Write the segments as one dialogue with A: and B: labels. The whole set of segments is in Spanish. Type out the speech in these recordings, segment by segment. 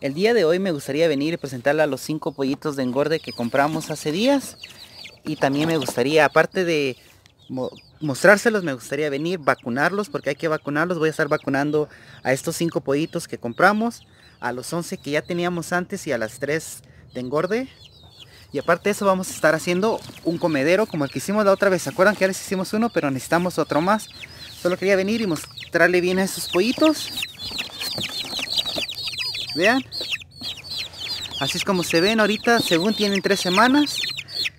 A: El día de hoy me gustaría venir y presentarle a los cinco pollitos de engorde que compramos hace días. Y también me gustaría, aparte de mostrárselos, me gustaría venir, vacunarlos, porque hay que vacunarlos. Voy a estar vacunando a estos cinco pollitos que compramos, a los 11 que ya teníamos antes y a las 3 de engorde. Y aparte de eso vamos a estar haciendo un comedero como el que hicimos la otra vez. ¿Se acuerdan que ahora les hicimos uno? Pero necesitamos otro más. Solo quería venir y mostrarle bien a esos pollitos. Vean. Así es como se ven ahorita, según tienen tres semanas.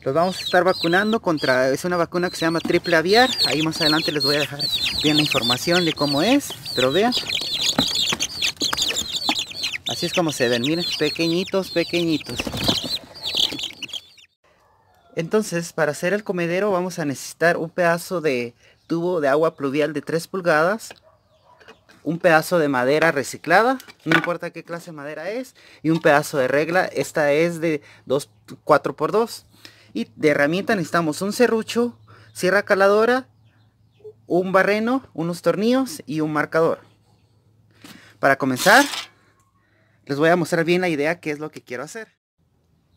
A: Los vamos a estar vacunando contra, es una vacuna que se llama triple aviar. Ahí más adelante les voy a dejar bien la información de cómo es. Pero vean. Así es como se ven, miren, pequeñitos, pequeñitos. Entonces, para hacer el comedero vamos a necesitar un pedazo de tubo de agua pluvial de 3 pulgadas, un pedazo de madera reciclada, no importa qué clase de madera es, y un pedazo de regla, esta es de 4x2. Y de herramienta necesitamos un serrucho, sierra caladora, un barreno, unos tornillos y un marcador. Para comenzar, les voy a mostrar bien la idea, qué es lo que quiero hacer.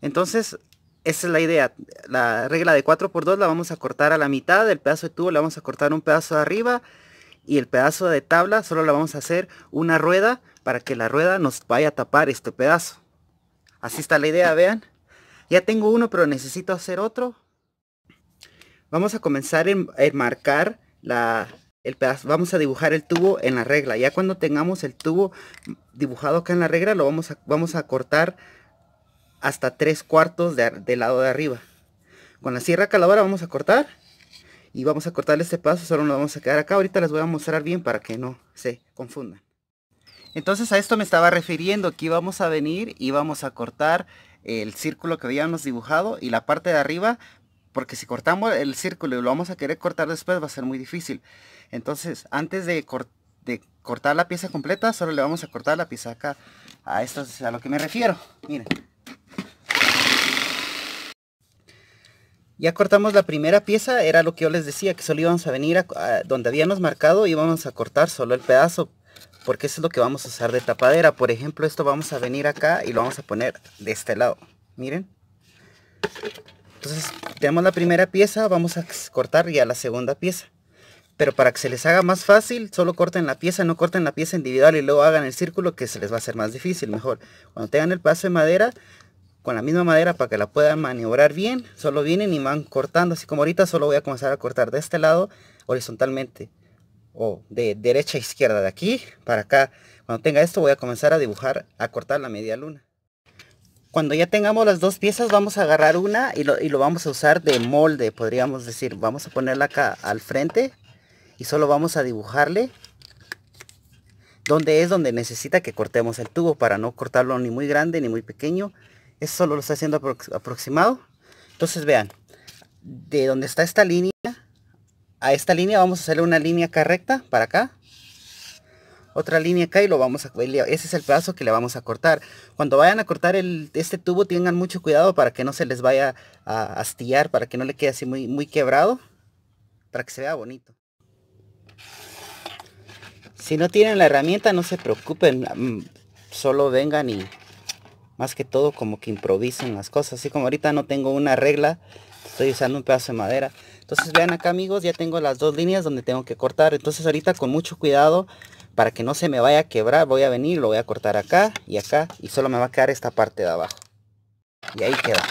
A: Entonces, esa es la idea. La regla de 4x2 la vamos a cortar a la mitad el pedazo de tubo, la vamos a cortar un pedazo de arriba y el pedazo de tabla solo la vamos a hacer una rueda para que la rueda nos vaya a tapar este pedazo. Así está la idea, vean. Ya tengo uno, pero necesito hacer otro. Vamos a comenzar a marcar la, el pedazo. Vamos a dibujar el tubo en la regla. Ya cuando tengamos el tubo dibujado acá en la regla, lo vamos a, vamos a cortar hasta tres cuartos del lado de arriba. Con la sierra caladora vamos a cortar y vamos a cortar este paso, solo nos vamos a quedar acá, ahorita les voy a mostrar bien para que no se confundan. Entonces a esto me estaba refiriendo, aquí vamos a venir y vamos a cortar el círculo que habíamos dibujado y la parte de arriba, porque si cortamos el círculo y lo vamos a querer cortar después va a ser muy difícil. Entonces antes de, de cortar la pieza completa, solo le vamos a cortar la pieza acá. A esto es a lo que me refiero, miren. Ya cortamos la primera pieza, era lo que yo les decía, que solo íbamos a venir a, donde habíamos marcado y íbamos a cortar solo el pedazo, porque eso es lo que vamos a usar de tapadera. Por ejemplo, esto vamos a venir acá y lo vamos a poner de este lado, miren. Entonces, tenemos la primera pieza, vamos a cortar ya la segunda pieza. Pero para que se les haga más fácil, solo corten la pieza, no corten la pieza individual y luego hagan el círculo que se les va a hacer más difícil, mejor. Cuando tengan el paso de madera, con la misma madera para que la puedan maniobrar bien. Solo vienen y van cortando, así como ahorita solo voy a comenzar a cortar de este lado horizontalmente o de derecha a izquierda de aquí para acá. Cuando tenga esto voy a comenzar a dibujar, a cortar la media luna. Cuando ya tengamos las dos piezas vamos a agarrar una y lo, y lo vamos a usar de molde, podríamos decir. Vamos a ponerla acá al frente y solo vamos a dibujarle donde es donde necesita que cortemos el tubo para no cortarlo ni muy grande ni muy pequeño eso solo lo está haciendo aproximado. Entonces vean, de donde está esta línea a esta línea vamos a hacerle una línea acá recta para acá. Otra línea acá y lo vamos a... Ese es el pedazo que le vamos a cortar. Cuando vayan a cortar este tubo tengan mucho cuidado para que no se les vaya a astillar, para que no le quede así muy, muy quebrado, para que se vea bonito. Si no tienen la herramienta no se preocupen, mm, solo vengan y más que todo como que improvisen las cosas. Así como ahorita no tengo una regla, estoy usando un pedazo de madera. Entonces vean acá amigos, ya tengo las dos líneas donde tengo que cortar. Entonces ahorita con mucho cuidado, para que no se me vaya a quebrar, voy a venir, lo voy a cortar acá y acá. Y solo me va a quedar esta parte de abajo. Y ahí queda.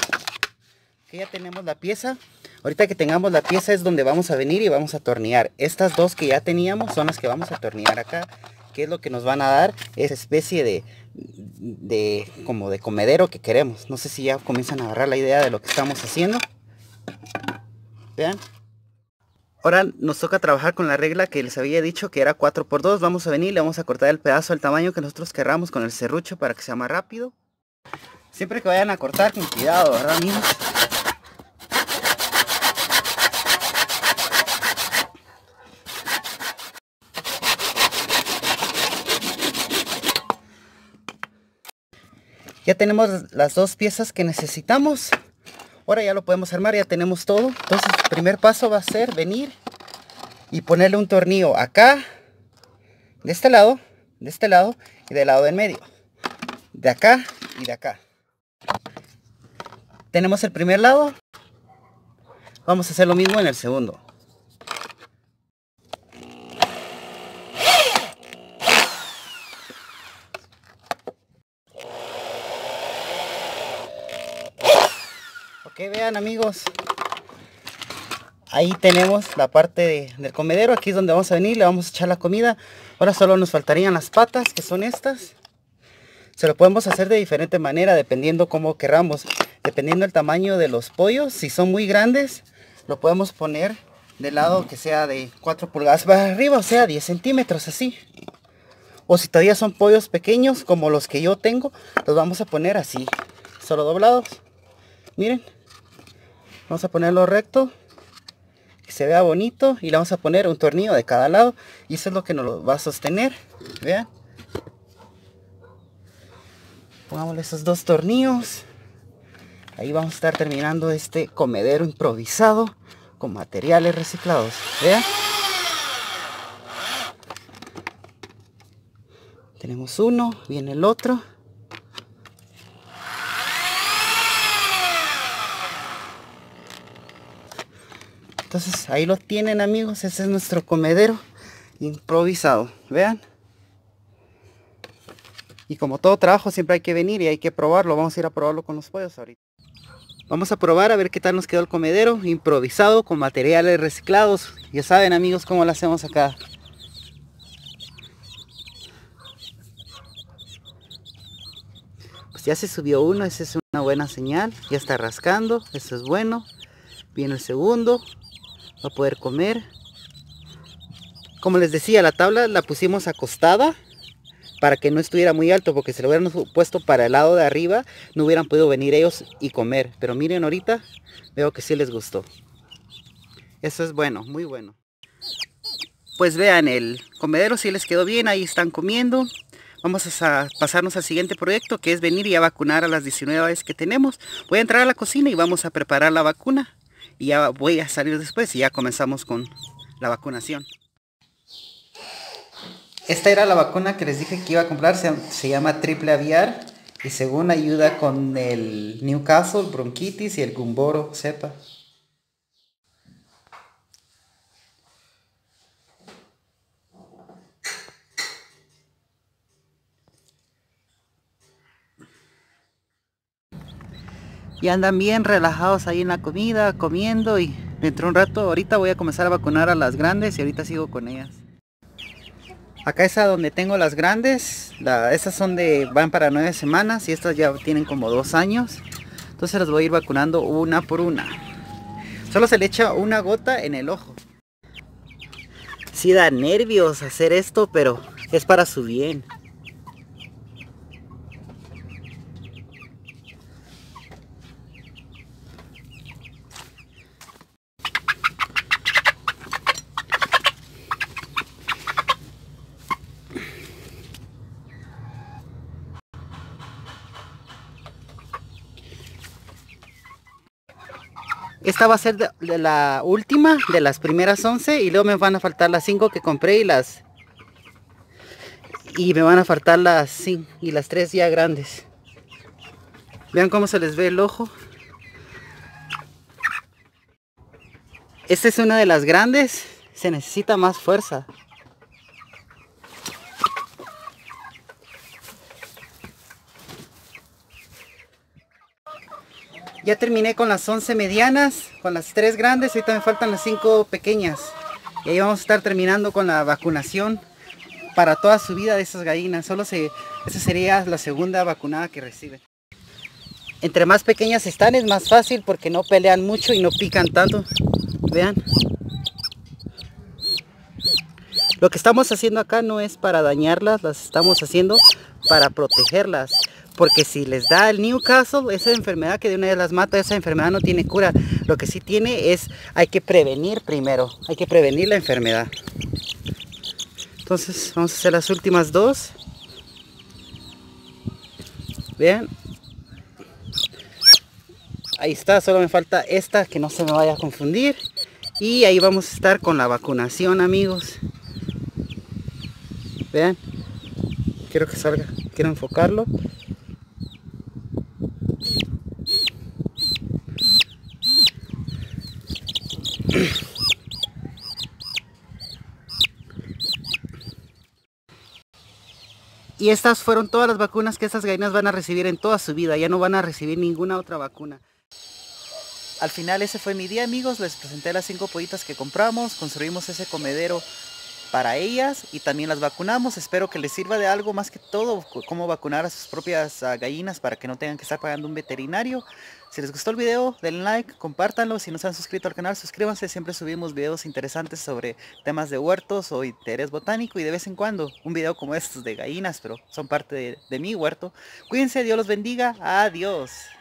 A: ya tenemos la pieza. Ahorita que tengamos la pieza es donde vamos a venir y vamos a tornear. Estas dos que ya teníamos son las que vamos a tornear acá. Que es lo que nos van a dar esa especie de de como de comedero que queremos. No sé si ya comienzan a agarrar la idea de lo que estamos haciendo. Vean. Ahora nos toca trabajar con la regla que les había dicho que era 4x2. Vamos a venir, le vamos a cortar el pedazo al tamaño que nosotros querramos con el serrucho para que sea más rápido. Siempre que vayan a cortar, con cuidado, ¿verdad, mismo Ya tenemos las dos piezas que necesitamos. Ahora ya lo podemos armar, ya tenemos todo. Entonces, el primer paso va a ser venir y ponerle un tornillo acá, de este lado, de este lado y del lado del medio. De acá y de acá. Tenemos el primer lado. Vamos a hacer lo mismo en el segundo. amigos? Ahí tenemos la parte del comedero. Aquí es donde vamos a venir. Le vamos a echar la comida. Ahora solo nos faltarían las patas, que son estas. Se lo podemos hacer de diferente manera, dependiendo como queramos, Dependiendo el tamaño de los pollos. Si son muy grandes, lo podemos poner del lado que sea de 4 pulgadas para arriba. O sea, 10 centímetros, así. O si todavía son pollos pequeños, como los que yo tengo, los vamos a poner así. Solo doblados. Miren vamos a ponerlo recto que se vea bonito y le vamos a poner un tornillo de cada lado y eso es lo que nos va a sostener vean pongámosle esos dos tornillos ahí vamos a estar terminando este comedero improvisado con materiales reciclados vean tenemos uno viene el otro Entonces ahí lo tienen amigos, ese es nuestro comedero improvisado, vean. Y como todo trabajo siempre hay que venir y hay que probarlo, vamos a ir a probarlo con los pollos ahorita. Vamos a probar a ver qué tal nos quedó el comedero improvisado con materiales reciclados. Ya saben amigos cómo lo hacemos acá. Pues ya se subió uno, esa es una buena señal. Ya está rascando, eso es bueno. Viene el segundo va a poder comer. Como les decía, la tabla la pusimos acostada para que no estuviera muy alto, porque si lo hubieran puesto para el lado de arriba, no hubieran podido venir ellos y comer. Pero miren ahorita, veo que sí les gustó. Eso es bueno, muy bueno. Pues vean, el comedero sí les quedó bien, ahí están comiendo. Vamos a pasarnos al siguiente proyecto, que es venir y a vacunar a las 19 aves que tenemos. Voy a entrar a la cocina y vamos a preparar la vacuna y ya voy a salir después y ya comenzamos con la vacunación. Esta era la vacuna que les dije que iba a comprar, se, llama triple aviar y según ayuda con el Newcastle, bronquitis y el gumboro, sepa. y andan bien relajados ahí en la comida, comiendo y dentro de un rato ahorita voy a comenzar a vacunar a las grandes y ahorita sigo con ellas. Acá es donde tengo las grandes, estas son de, van para nueve semanas y estas ya tienen como dos años. Entonces las voy a ir vacunando una por una. Solo se le echa una gota en el ojo. Sí da nervios hacer esto, pero es para su bien. Esta va a ser de, la última de las primeras 11 y luego me van a faltar las 5 que compré y las... Y me van a faltar las 5 y las 3 ya grandes. Vean cómo se les ve el ojo. Esta es una de las grandes. Se necesita más fuerza. Ya terminé con las 11 medianas, con las 3 grandes, ahorita me faltan las 5 pequeñas. Y ahí vamos a estar terminando con la vacunación para toda su vida de esas gallinas. Solo se, esa sería la segunda vacunada que reciben. Entre más pequeñas están es más fácil porque no pelean mucho y no pican tanto. Vean. Lo que estamos haciendo acá no es para dañarlas, las estamos haciendo para protegerlas. Porque si les da el Newcastle, esa enfermedad que de una vez las mata, esa enfermedad no tiene cura. Lo que sí tiene es, hay que prevenir primero, hay que prevenir la enfermedad. Entonces vamos a hacer las últimas dos. Vean. Ahí está, solo me falta esta que no se me vaya a confundir. Y ahí vamos a estar con la vacunación, amigos. Vean. Quiero que salga. Quiero enfocarlo. Y estas fueron todas las vacunas que estas gallinas van a recibir en toda su vida, ya no van a recibir ninguna otra vacuna. Al final ese fue mi día amigos, les presenté las cinco pollitas que compramos, construimos ese comedero para ellas y también las vacunamos. Espero que les sirva de algo más que todo, cómo vacunar a sus propias ah, gallinas para que no tengan que estar pagando un veterinario. Si les gustó el video, denle like, compártanlo. Si no se han suscrito al canal, suscríbanse. Siempre subimos videos interesantes sobre temas de huertos o interés botánico y de vez en cuando un video como estos de gallinas, pero son parte de, de mi huerto. Cuídense, Dios los bendiga. Adiós.